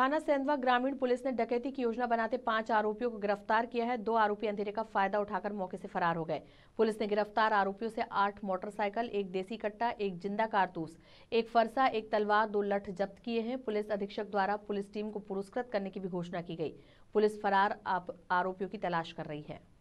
थाना सेंधवा ग्रामीण पुलिस ने डकैती की योजना बनाते पांच आरोपियों को गिरफ्तार किया है दो आरोपी अंधेरे का फायदा उठाकर मौके से फरार हो गए पुलिस ने गिरफ्तार आरोपियों से आठ मोटरसाइकिल एक देसी कट्टा एक जिंदा कारतूस एक फरसा एक तलवार दो लठ जब्त किए हैं पुलिस अधीक्षक द्वारा पुलिस टीम को पुरस्कृत करने की भी घोषणा की गई पुलिस फरार आरोपियों की तलाश कर रही है